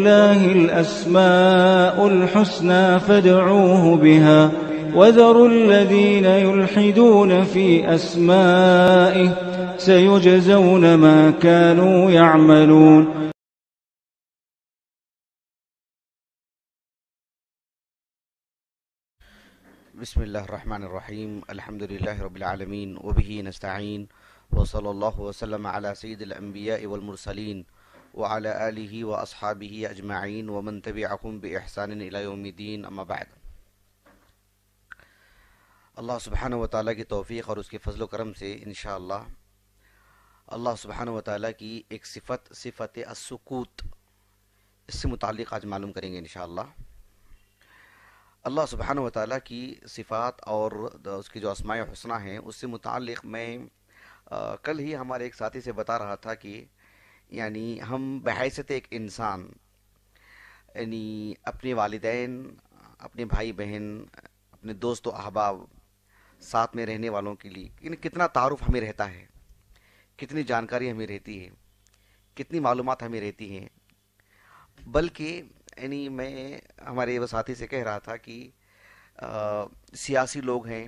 لله الأسماء الحسنى فادعوه بها وذروا الذين يلحدون في أسمائه سيجزون ما كانوا يعملون بسم الله الرحمن الرحيم الحمد لله رب العالمين وبه نستعين وصلى الله وسلم على سيد الأنبياء والمرسلين वाल व असहाबी अजमाइन व मनतब आकुम बहसान अलाउमद्दीन अम्माबाद अल्लाह सुबहान व ताली की तोफ़ी और उसके फ़जल करम से इन अल्लाह सुबहान व ताली की एक सिफत सिफत असकूत इससे मुतल आज मालूम करेंगे इन अल्लाह सुबहान व ताली की सिफ़ात और उसकी जो आसमाय हसना हैं उससे मुतक मैं आ, कल ही हमारे एक साथी से बता रहा था कि यानी हम बहसत एक इंसान यानी अपने वालदेन अपने भाई बहन अपने दोस्त अहबाब साथ में रहने वालों के लिए यानी कितना तारुफ हमें रहता है कितनी जानकारी हमें रहती है कितनी मालूम हमें रहती हैं बल्कि यानी मैं हमारे वो साथी से कह रहा था कि आ, सियासी लोग हैं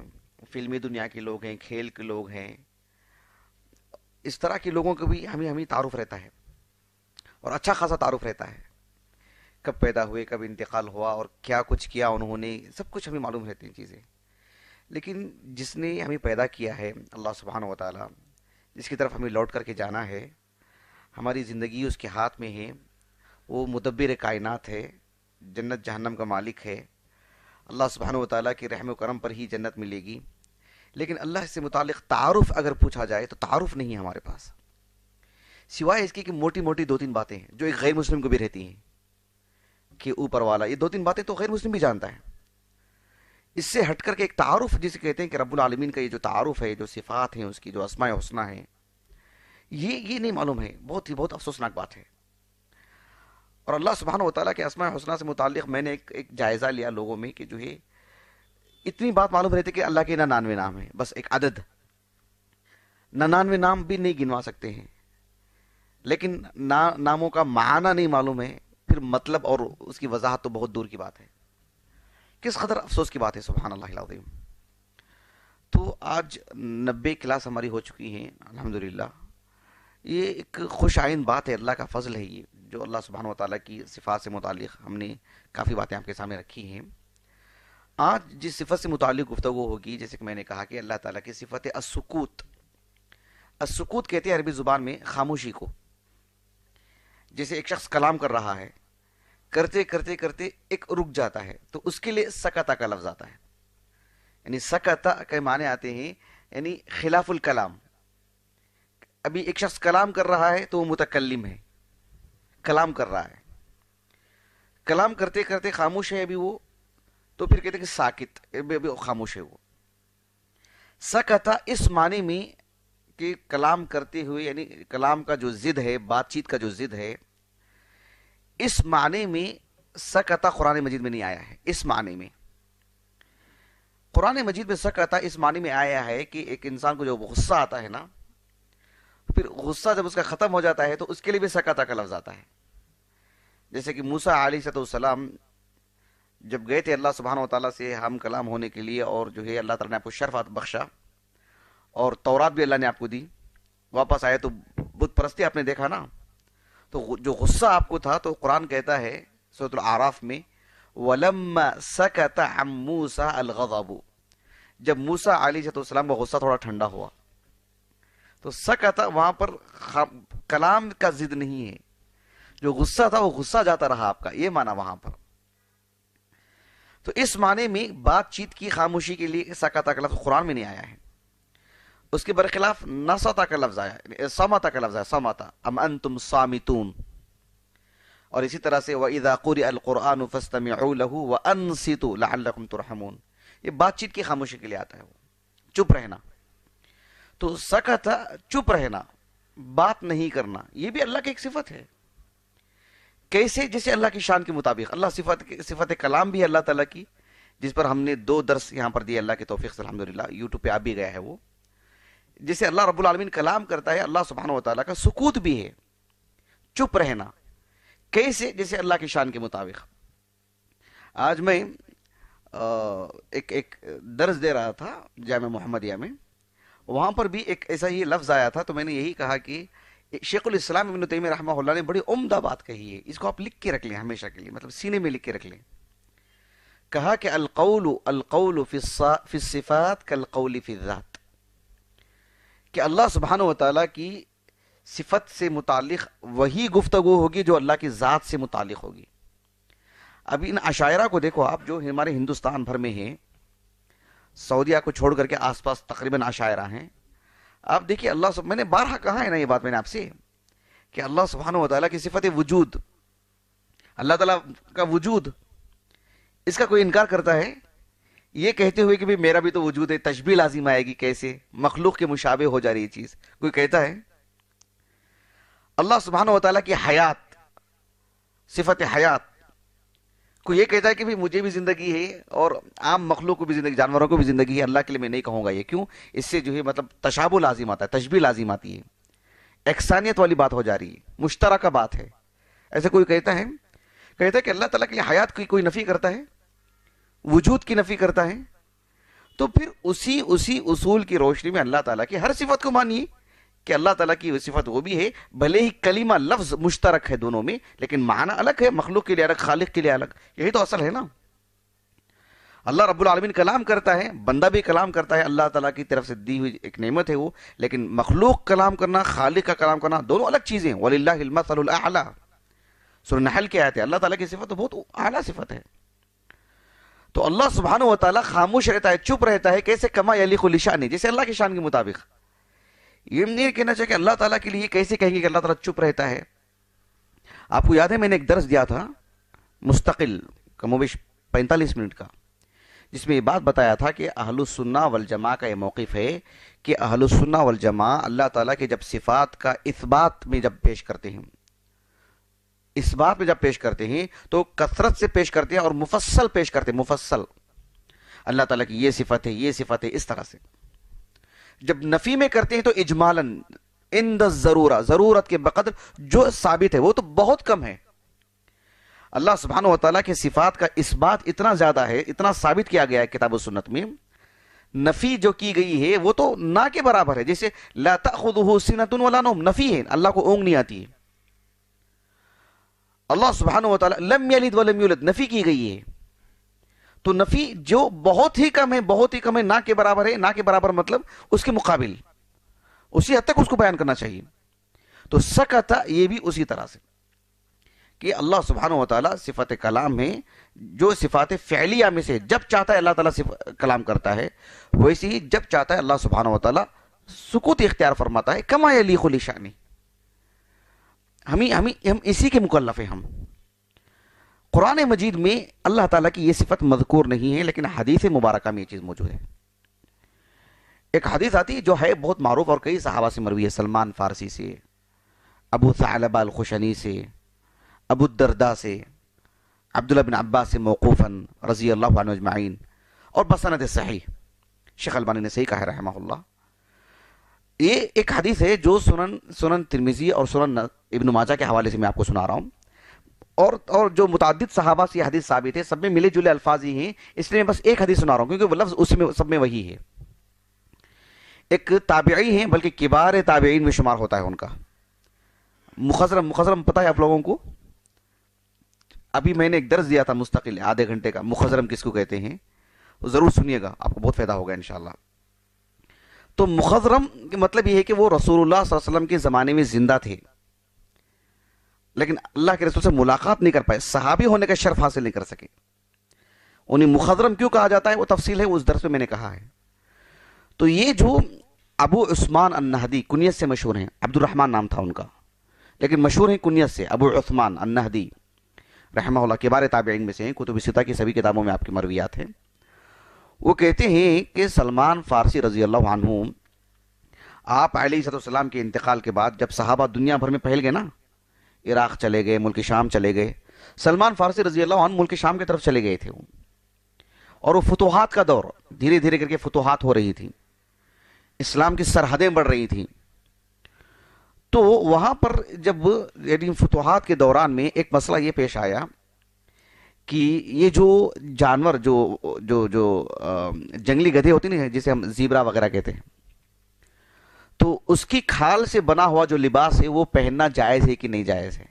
फिल्मी दुनिया के लोग हैं खेल के लोग हैं इस तरह के लोगों को भी हमें हमें तारुफ रहता है और अच्छा खासा तारुफ रहता है कब पैदा हुए कब इंतकाल हुआ और क्या कुछ किया उन्होंने सब कुछ हमें मालूम रहती हैं चीज़ें लेकिन जिसने हमें पैदा किया है अल्लाह सुबहान व ताली जिसकी तरफ हमें लौट करके जाना है हमारी ज़िंदगी उसके हाथ में है वो मुदब्बिर कायनात है जन्नत जहन्नम का मालिक है अल्लाह सुबहान व ताली के रहम करम पर ही जन्नत मिलेगी लेकिन अल्लाह से मुतल तारफ़ अगर पूछा जाए तो तारफ़ नहीं है हमारे पास सिवाय इसकी कि मोटी मोटी दो तीन बातें हैं जो एक गैर मुस्लिम को भी रहती हैं कि ऊपर वाला ये दो तीन बातें तो गैर मुस्लिम भी जानता है इससे हट करके एक तारफ़ जिसे कहते हैं कि रब्बुल आलमीन का ये जो तारफ़ है जो सिफ़ात है उसकी जो आसमाय हसना है ये ये नहीं मालूम है बहुत ही बहुत अफसोसनाक बात है और अल्लाह सुबहान वाली के आसमाय हसना से मुतक मैंने एक एक जायज़ा लिया लोगों में कि जो है इतनी बात मालूम रहती कि अल्लाह के ननानवे नाम है बस एक अदद ननानवे नाम भी नहीं गिनवा सकते हैं लेकिन ना नामों का माना नहीं मालूम है फिर मतलब और उसकी वजाहत तो बहुत दूर की बात है किस कदर अफसोस की बात है सुबह तो आज नब्बे क्लास हमारी हो चुकी हैं अल्हम्दुलिल्लाह ये एक खुश आइन बात है अल्लाह का फजल है ये जो अल्लाह सुबहान वाली की सिफात से मुतल हमने काफ़ी बातें आपके सामने रखी हैं आज जिस सिफत से मुतल गुफ्तु होगी जैसे कि मैंने कहा कि अल्लाह ताला की सिफत असकूत असकूत कहते हैं अरबी ज़ुबान में खामोशी को जैसे एक शख्स कलाम कर रहा है करते करते करते एक रुक जाता है तो उसके लिए सकता का लफ्ज़ आता है यानी सकता के माने आते हैं यानी खिलाफुल कलाम अभी एक शख्स कलाम कर रहा है तो वो मुतकलम है कलाम कर रहा है कलाम करते करते खामोश है अभी वो तो फिर कहते हैं कि साकित खामोश है वो सकता इस माने में कि कलाम करते हुए यानी कलाम का जो जिद है बातचीत का जो जिद है इस माने में सकता कुरान मजीद में नहीं आया है इस माने में कुरान मजीद में सकता इस माने में आया है कि एक इंसान को जो गुस्सा आता है ना फिर गुस्सा जब उसका ख़त्म हो जाता है तो उसके लिए भी सकता का लफ्ज़ आता है जैसे कि मूसा सलाम जब गए थे अल्लाह सुबहान तला से हम कलाम होने के लिए और जो है अल्लाह तला ने आपको शरफात बख्शा और तौरात भी अल्लाह ने आपको दी वापस आए तो बुत परस्ती आपने देखा ना तो जो गुस्सा आपको था तो कुरान कहता है सूरत आराफ में वलम सकत मूसा जब मूसा अली सलाम का गुस्सा थोड़ा ठंडा हुआ तो सकता वहाँ पर कलाम का जिद नहीं है जो गुस्सा था वो गुस्सा जाता रहा आपका ये माना वहाँ पर तो इस माने में बातचीत की खामोशी के लिए सकाता का लफ्ज़ कुरान में नहीं आया है उसके बरखिलाफ नसता का लफ्ज़ आया समाता का लफ्ज़ आया समाता अम अन तुम सामितून और इसी तरह से व इदाकुर अलकुरान व अन सीतु लाकुम तुरहमून ये बातचीत की खामोशी के लिए आता है वो चुप रहना तो सकत चुप रहना बात नहीं करना ये भी अल्लाह की एक सिफत है कैसे जैसे अल्लाह की शान के मुताबिक अल्लाह सिफत सिफत कलाम भी अल्लाह ताला की जिस पर हमने दो दर्स यहाँ पर दिए अल्लाह के तोफ़ी से अलहमदिल्ला यूट्यूब पे आ भी गया है वो जैसे अल्लाह रब्बुल कलाम करता है अल्लाह सुबहान तला का सुकूत भी है चुप रहना कैसे जैसे अल्लाह की शान के मुताबिक आज मैं एक एक दर्ज दे रहा था जाम मोहम्मदिया में वहाँ पर भी एक ऐसा ही लफ्ज़ आया था तो मैंने यही कहा कि शेखुल इस्लाम इबन तैम रहमा ने बड़ी उम्दा बात कही है इसको आप लिख के रख लें हमेशा के लिए मतलब सीने में लिख के रख लें कहा कि अलकौल अलकौल फ़िसिफ़ात कलकौल फ़िज़ात कि अल्लाह सुबहान वाली की सिफत से मुतक़ वही गुफ्तु होगी जो अल्लाह की ज़ात से मुतक़ होगी अब इन अशायरा को देखो आप जो हमारे हिंदुस्तान भर में हैं सऊदिया को छोड़ करके आसपास तकरीबन अशायरा हैं आप देखिए अल्लाह सब मैंने बारह कहा है ना ये बात मैंने आपसे कि अल्लाह सुबहान तला की सिफत वजूद अल्लाह तला का वजूद इसका कोई इनकार करता है ये कहते हुए कि भाई मेरा भी तो वजूद है तशबी लाजिम आएगी कैसे मखलूक के मुशाबे हो जा रही है चीज़ कोई कहता है अल्लाह सुबहान तला की हयात सिफत हयात कोई ये कहता है कि भाई मुझे भी ज़िंदगी है और आम मखलों को भी ज़िंदगी जानवरों को भी ज़िंदगी है अल्लाह के लिए मैं नहीं कहूँगा ये क्यों इससे जो है मतलब तशाबु लाजिम आता है तशबी लाजिम आती है एक्सानियत वाली बात हो जा रही है मुश्तरा का बात है ऐसे कोई कहता है कहता है कि अल्लाह तला के लिए हयात की कोई नफ़ी करता है वजूद की नफ़ी करता है तो फिर उसी उसी उसूल की रोशनी में अल्लाह ताला की हर सिफत को मानिए कि अल्लाह तला की सिफत वो भी है भले ही कलीमा लफ्ज मुश्तरक है दोनों में लेकिन माना अलग है मखलूक के लिए अलग खालिक के लिए अलग यही तो असल है ना अल्लाह रब्बुल रबालमीन कलाम करता है बंदा भी कलाम करता है अल्लाह ताला की तरफ से दी हुई एक नेमत है वो लेकिन मखलूक कलाम करना खालिक का कलाम करना दोनों अलग चीज़ें वल्ला सुर नहल के आए थे अल्लाह ताला की सिफत तो बहुत आला सिफत है तो अल्लाह सुबहान तामोश खामोश रहता है चुप रहता है कैसे कमा अली खुलिशानी जैसे अल्लाह की शान के मुताबिक ये नहीं कहना चाहिए कि अल्लाह ताला के लिए कैसे कहेंगे कि अल्लाह ताला चुप रहता है आपको याद है मैंने एक दर्ज दिया था मुस्तकिल कमोवेश पैंतालीस मिनट का जिसमें ये बात बताया था कि अहलुसन्ना वलजमा का ये मौक़ है कि अहलुसन्ना जमा अल्लाह ताला के जब सिफात का इस बात में जब पेश करते हैं इस बात में जब पेश करते हैं तो कसरत से पेश करते हैं और मुफस्सल पेश करते हैं मुफस्सल अल्लाह ताला की ये सिफत है ये सिफत है इस तरह से जब नफी में करते हैं तो इजमालन इन द जरूरा जरूरत के बकदर जो साबित है वो तो बहुत कम है अल्लाह सुबहान तला के सिफात का इस बात इतना ज़्यादा है इतना साबित किया गया है किताब सुन्नत में नफ़ी जो की गई है वो तो ना के बराबर है जैसे लता खुद हुसिनतन नफ़ी है अल्लाह को ओंग नहीं आती है अल्लाह सुबहान वाली यलिद वलम नफ़ी की गई है तो नफी जो बहुत ही कम है बहुत ही कम है ना के बराबर है ना के बराबर मतलब उसके मुकाबिल उसी हद तक उसको बयान करना चाहिए तो सकता ये भी उसी तरह से कि अल्लाह सुबहान वाली सिफत कलाम में जो सिफात फ़ैलिया में से जब चाहता है अल्लाह ताला कलाम करता है वैसे ही जब चाहता है अल्लाह सुबहान वाली सुकूत इख्तियार फरमाता है कमाए अली खुली शानी हमें हम इसी के मुकल्लफ हैं हम कुरान मजीद में अल्लाह ताला की ये सिफत मजकूर नहीं है लेकिन हदीस मुबारक में ये चीज़ मौजूद है एक हदीस आती है जो है बहुत मरूफ और कई सहाबा से मरवी है सलमान फ़ारसी से अबू सालबा अलखुशनी से अबू दरदा से अब्दुल्ला बिन अब्बास से मौकूफ़न रज़ी अल्लाह और बसनत सही शेख अलबानी ने सही कहा रहमा ये एक हदीस है जो सुनन सुनन तिरमिजी और सुनन इब्न माजा के हवाले से मैं आपको सुना रहा हूँ और और जो मुतद साहबा से हदीस साबित है सब में मिले जुले अल्फाज ही हैं इसलिए मैं बस एक हदीस सुना रहा हूँ क्योंकि लफ्ज़ उसमें सब में वही है एक ताबी हैं बल्कि किबार ताबेन में शुमार होता है उनका मुखजरम मुखजरम पता है आप लोगों को अभी मैंने एक दर्ज दिया था मुस्तकिल आधे घंटे का मुखजरम किसको कहते हैं ज़रूर सुनिएगा आपको बहुत फ़ायदा होगा इन तो मुखजरम मतलब ये है कि वो रसूल सल्लम के ज़माने में ज़िंदा थे लेकिन अल्लाह के रसूल से मुलाकात नहीं कर पाए सहाबी होने का शर्फ हासिल नहीं कर सके उन्हें मुखदरम क्यों कहा जाता है वो तफसील है उस दरस में मैंने कहा है तो ये जो अबू उस्मान अन्नहदी कुनियत से मशहूर हैं अब्दुलरहमान नाम था उनका लेकिन मशहूर हैं कुनियत से अबू उस्मान अन्नहदी रहमा के बारे ताबेन में से हैं कुतुब सिता की सभी किताबों में आपकी मरवियात हैं वो कहते हैं कि सलमान फ़ारसी रजी अल्लाह आप सलाम के इंतकाल के बाद जब सहाबा दुनिया भर में फैल गए ना इराक चले गए मुल्क शाम चले गए सलमान फारसी रजी अल्लाह मुल्क शाम की तरफ चले गए थे और वो फतूहत का दौर धीरे धीरे करके फतूहत हो रही थी इस्लाम की सरहदें बढ़ रही थी तो वहाँ पर जब यानी फतूहत के दौरान में एक मसला ये पेश आया कि ये जो जानवर जो जो जो जंगली गधे होते नहीं जिसे हम जीबरा वगैरह कहते हैं तो उसकी खाल से बना हुआ जो लिबास है वो पहनना जायज़ है कि नहीं जायज़ है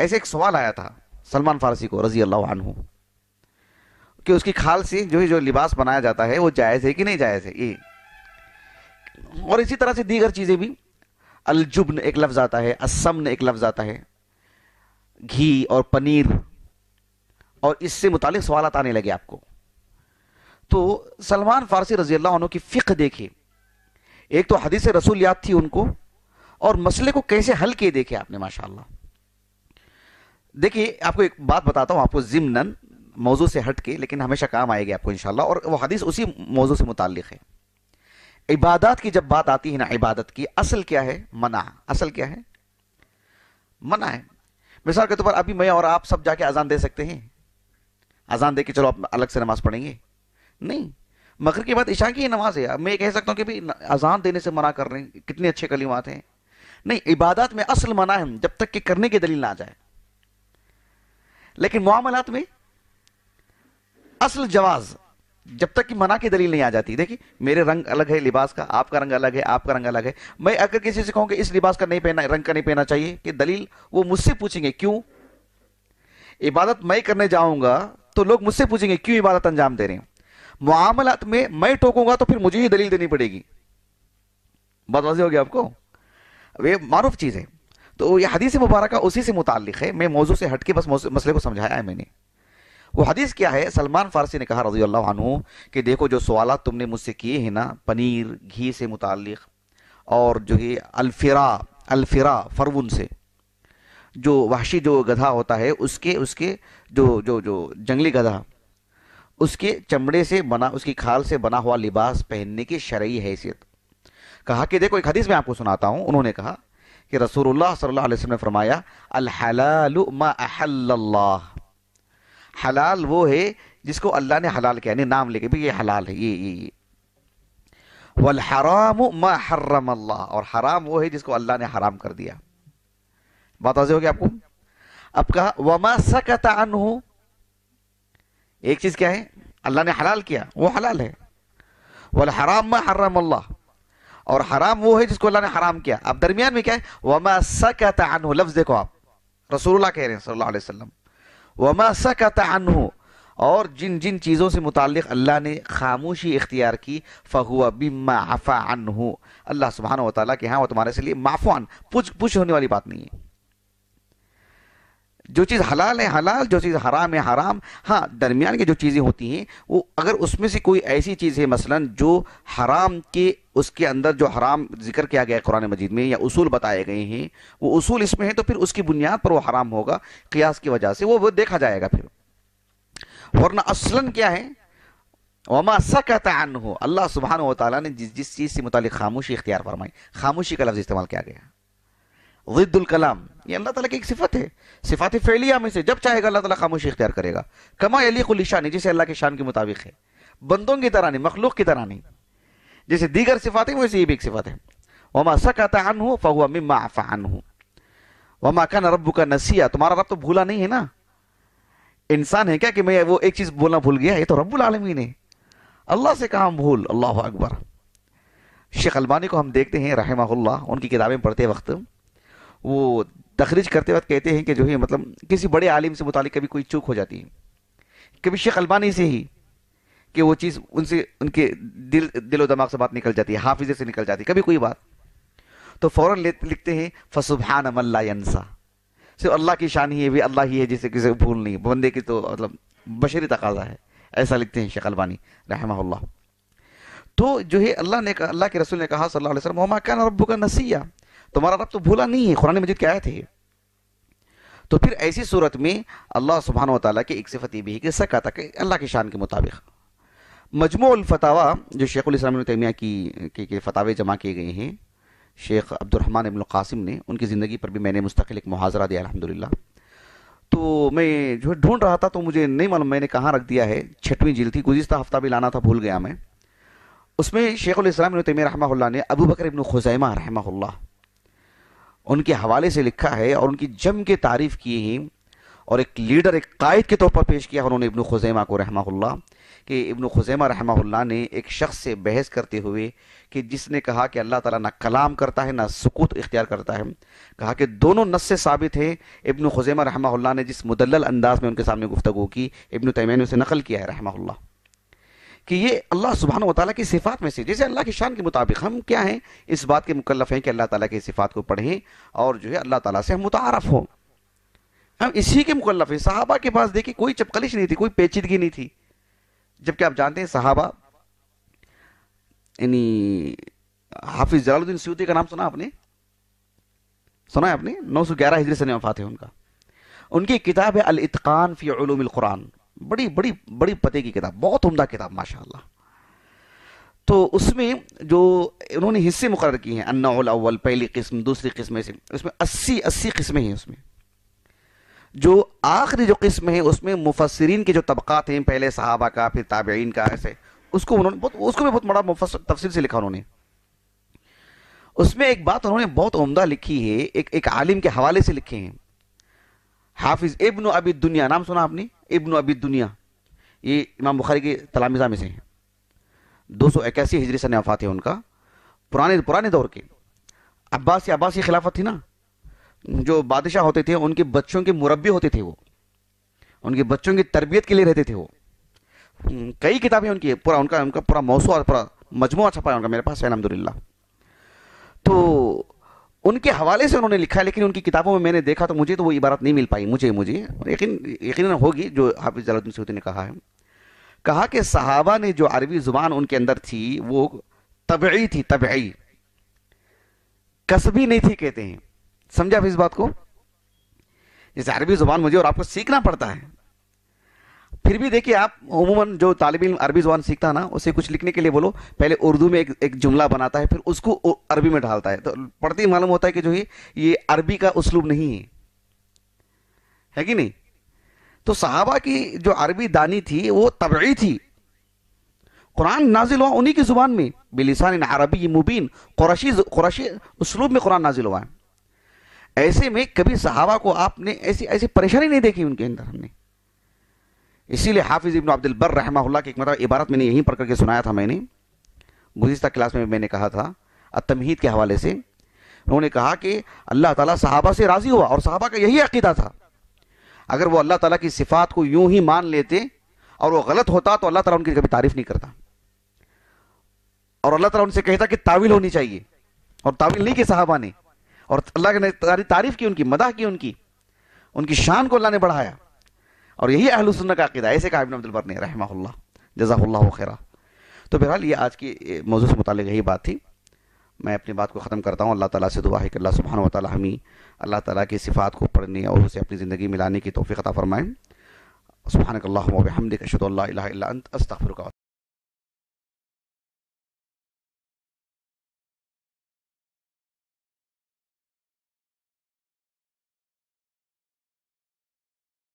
ऐसे एक सवाल आया था सलमान फारसी को रजी अल्लाह कि उसकी खाल से जो जो लिबास बनाया जाता है वो जायज़ है कि नहीं जायज़ है ये और इसी तरह से दीगर चीज़ें भी अलजुबन एक लफ्ज़ आता है असमन एक लफ्ज़ आता है घी और पनीर और इससे मुतालिक सवाल आने लगे आपको तो सलमान फारसी रजी अल्लाह की फिक्र देखिए एक तो हदीस रसूल याद थी उनको और मसले को कैसे हल किए देखे आपने माशाल्लाह देखिए आपको एक बात बताता हूँ आपको जिमनन मौजू से हट के लेकिन हमेशा काम आएगी आपको इनशाला और वह हदीस उसी मौजू से मुतल है इबादत की जब बात आती है ना इबादत की असल क्या है मना असल क्या है मना है मिसाल के तौर पर अभी मैं और आप सब जाके अजान दे सकते हैं अजान दे के चलो आप अलग से नमाज पढ़ेंगे नहीं मगर के बाद ईशा की नमाज है मैं कह सकता हूँ कि भाई अजान देने से मना कर रहे हैं कितने अच्छे कलीमात हैं नहीं इबादत में असल मना है जब तक कि करने की दलील ना आ जाए लेकिन मामलात में असल जवाज जब तक कि मना की दलील नहीं आ जाती देखिए मेरे रंग अलग है लिबास का आपका रंग अलग है आपका रंग अलग है मैं अगर किसी से कहूँ कि इस लिबास का नहीं पहना रंग का नहीं पहना चाहिए कि दलील वो मुझसे पूछेंगे क्यों इबादत मैं करने जाऊंगा तो लोग मुझसे पूछेंगे क्यों इबादत अंजाम दे रहे हैं मामला में मैं टोकूंगा तो फिर मुझे ही दलील देनी पड़ेगी बात वाजी होगी आपको वे मारूफ चीज़ है तो ये हदीस मुबारक उसी से मुतक है मैं मौजू से हटके बस मसले को समझाया है मैंने वो हदीस क्या है सलमान फारसी ने कहा रजी अल्लाह कि देखो जो सवाल तुमने मुझसे किए हैं ना पनीर घी से मुतल और जो है अलफिरा अलफिरा फरवन से जो वाशी जो गधा होता है उसके उसके जो जो जो जंगली गधा उसके चमड़े से बना उसकी खाल से बना हुआ लिबास पहनने की शरयी हैसियत कहा कि देखो एक हदीस में आपको सुनाता हूँ उन्होंने कहा कि रसूलुल्लाह सल्लल्लाहु अलैहि वसल्लम ने फरमाया अल हलालु मा अहल्लल्लाह हलाल वो है जिसको अल्लाह ने हलाल किया यानी नाम लेके भी ये हलाल है ये ये ये वल हराम मा हर्रम अल्लाह और हराम वो है जिसको अल्लाह ने हराम कर दिया बात आजे होगी आपको अब कहा वमा सकता अनहु एक चीज क्या है अल्लाह ने हलाल किया वो हलाल है वल हराम में अल्लाह और हराम वो है जिसको अल्लाह ने हराम किया अब दरमियान में क्या है वमा सकत अनहु लफ्ज देखो आप रसूलुल्लाह कह रहे हैं सल्लल्लाहु अलैहि वसल्लम वमा सकत अनहु और जिन जिन चीज़ों से मुतक़ अल्लाह ने खामोशी इख्तियार की फ़हुआ बिमा अफ़ा अन अल्लाह सुबहाना वाली के हाँ वो तुम्हारे से लिए माफ़ान पुछ पुछ होने वाली बात नहीं है जो चीज़ हलाल है हलाल जो चीज़ हराम है हराम हाँ दरमियान की जो चीज़ें होती हैं वो अगर उसमें से कोई ऐसी चीज़ है मसलन जो हराम के उसके अंदर जो हराम जिक्र किया गया है कुरान मजीद में या उसूल बताए गए हैं वो उसूल इसमें है तो फिर उसकी बुनियाद पर वो हराम होगा क्यास की वजह से वो वो देखा जाएगा फिर वरना असलन क्या है वमा सकता हो अल्लाह सुबहान तला ने जिस जिस चीज़ से मुतल खामोशी इख्तियार फरमाई खामोशी का लफ्ज़ इस्तेमाल किया गया जिद्दुल कलाम ये अल्लाह ताला की एक सिफत है सिफात फैलिया में से जब चाहेगा अल्लाह ताला खामोशी इख्तियार करेगा कमा अलीशानी जैसे अल्लाह के शान के मुताबिक है बंदों की तरह नहीं मखलूक की तरह नहीं जैसे दीगर सिफात है वैसे ये भी एक सिफत है वमा सकता फहुआ मिम्मा वमा का रब्बू का नसीहा तुम्हारा रब तो भूला नहीं है ना इंसान है क्या कि मैं वो एक चीज़ बोलना भूल गया ये तो रब्बुल आलमीन है अल्लाह से कहा भूल अल्लाह अकबर शेख अलबानी को हम देखते हैं रहमा उनकी किताबें पढ़ते वक्त वो तखरीज करते वक्त कहते हैं कि जो है मतलब किसी बड़े आलिम से मुतल कभी कोई चूक हो जाती है कभी शेख अलबानी से ही कि वो चीज़ उनसे उनके दिल दिलो दिमाग से बात निकल जाती है हाफिजे से निकल जाती है कभी कोई बात तो फ़ौर लिखते हैं फसुबहान अमल्लासा सिर्फ अल्लाह की शान ही है भी अल्लाह ही है जिसे किसी को भूल नहीं बंदे की तो मतलब बशरी तकाजा है ऐसा लिखते हैं शेख अलबानी रहमल्ला तो जो है अल्लाह ने कहा अल्लाह के रसूल ने कहा सल्लल्लाहु अलैहि वसल्लम मोमा रब्बू का नसीया तुम्हारा रब तो भूला नहीं है कुरान मजिद क्या थे तो फिर ऐसी सूरत में अल्लाह सुबहान तला की एक सिफत भी है कि था कि अल्लाह की शान के मुताबिक मजमूलफतावा जो शेख़ुलस्लाम तैमिया की के, के फतावे जमा किए गए हैं शेख अब्दुलरहमान अबुलकासिम ने उनकी ज़िंदगी पर भी मैंने मुस्तकिल एक मुहाजरा दिया अलहमदिल्ला तो मैं जो ढूंढ रहा था तो मुझे नहीं मालूम मैंने कहाँ रख दिया है छठवीं जील थी गुजशत हफ्ता भी लाना था भूल गया मैं उसमें शेख़ुलस्लाम तैमिया रहा ने अबू बकर इबन खुजैमा रहमा उनके हवाले से लिखा है और उनकी जम के तारीफ की ही और एक लीडर एक कायद के तौर पर पेश किया उन्होंने इब्न खुजैमा को रहमा कि इब्न खुजैमा रहमाहुल्ला ने एक शख्स से बहस करते हुए कि जिसने कहा कि अल्लाह ताला ना कलाम करता है ना सुकूत इख्तियार करता है कहा कि दोनों नस से साबित हैं इब्न खुजैमा रहमा ने जिस मुदल अंदाज में उनके सामने गुफ्तु की इब्न तैमैन से नकल किया है रहमाहुल्ला कि ये अल्लाह सुबहान वाली की सिफात में से जैसे अल्लाह की शान के मुताबिक हम क्या हैं इस बात के मुकलफ हैं कि अल्लाह ताला की सिफात को पढ़ें और जो है अल्लाह ताला से हम मुतारफ़ हों हम इसी के मुकलफ हैं साहबा के पास देखिए कोई चपकलिश नहीं थी कोई पेचीदगी नहीं थी जबकि आप जानते हैं साहबा यानी हाफिज जलालुद्दीन सूती का नाम सुना आपने सुना है आपने नौ सौ ग्यारह हिजरी से नफात है उनका उनकी किताब है अल इतकान फ़ी फ़ीम कुरान बड़ी बड़ी बड़ी पते की किताब बहुत उम्दा किताब माशा तो उसमें जो उन्होंने हिस्से मुकर किए हैं अन्नाउल अव्वल पहली किस्म दूसरी किस्म से उसमें अस्सी अस्सी किस्में हैं उसमें जो आखिरी जो किस्म है उसमें मुफसरीन के जो तबक़ात हैं पहले सहाबा का फिर ताबेन का ऐसे उसको उन्होंने बहुत उसको भी बहुत बड़ा मुफस तफसर से लिखा उन्होंने उसमें एक बात उन्होंने बहुत उम्दा लिखी है एक एक आलिम के हवाले से लिखे हैं हाफिज इब्न अबी दुनिया नाम सुना आपने इब्न अबी दुनिया ये इमाम बुखारी के तलामिजा में से हैं दो सौ इक्यासी हिजरी सन वफात है उनका पुराने पुराने दौर के अब्बासी अब्बासी खिलाफत थी ना जो बादशाह होते थे उनके बच्चों के मुरबी होते थे वो उनके बच्चों की तरबियत के लिए रहते थे वो हम्म, कई किताबें उनकी पूरा उनका उनका पूरा मौसू और पूरा मजमू छपा अच्छा है उनका मेरे पास है अलहमदिल्ला तो उनके हवाले से उन्होंने लिखा लेकिन उनकी किताबों में मैंने देखा तो मुझे तो वो इबारत नहीं मिल पाई मुझे मुझे यकीन यकीन होगी जो हाफिज जलाउद्दीन सऊदी ने कहा है कहा कि सहाबा ने जो अरबी ज़ुबान उनके अंदर थी वो तबई थी तबई कसबी नहीं थी कहते हैं समझा आप इस बात को जैसे अरबी ज़ुबान मुझे और आपको सीखना पड़ता है फिर भी देखिए आप उमूमन जो तालब इम अरबी जबान सीखता है ना उसे कुछ लिखने के लिए बोलो पहले उर्दू में एक एक जुमला बनाता है फिर उसको अरबी में ढालता है तो पढ़ते ही मालूम होता है कि जो है ये अरबी का उसलूब नहीं है है कि नहीं तो सहाबा की जो अरबी दानी थी वो तबी थी कुरान नाजिल हुआ उन्हीं की ज़ुबान में बिलिसान अरबी मुबीन कुरशी कुरशी उसलूब में कुरान नाजिल हुआ है ऐसे में कभी सहाबा को आपने ऐसी ऐसी परेशानी नहीं देखी उनके अंदर हमने इसीलिए हाफिज़ इबन अब्दुलबर रहमा की एक मतलब इबारत मैंने यहीं पढ़ करके सुनाया था मैंने गुजशत क्लास में मैंने कहा था अतमहीद के हवाले से उन्होंने कहा कि अल्लाह ताला सहाबा से राज़ी हुआ और सहाबा का यही अकीदा था अगर वो अल्लाह ताला की सिफात को यूं ही मान लेते और वो गलत होता तो अल्लाह ताला उनकी कभी तारीफ़ नहीं करता और अल्लाह ताला उनसे कहता कि ताविल होनी चाहिए और ताविल नहीं की साहबा ने और अल्लाह ने तारीफ़ की उनकी मदा की उनकी उनकी शान को अल्लाह ने बढ़ाया और यही अहल अहलसन्न का अकीदा ऐसे कहा अब्दुल बर ने रहमा जजाकल्ला खैरा तो बहरहाल ये आज की मौजू से मुतल यही बात थी मैं अपनी बात को ख़त्म करता हूँ अल्लाह ताला से दुआ है कि अल्लाह सुबहान वाली हमें अल्लाह ताला की सिफ़ात को पढ़ने और उसे अपनी ज़िंदगी मिलाने की तोफ़ी अता फ़रमाएँ सुबहान अल्लाह हमदिक अशद अल्ला अस्तफ़र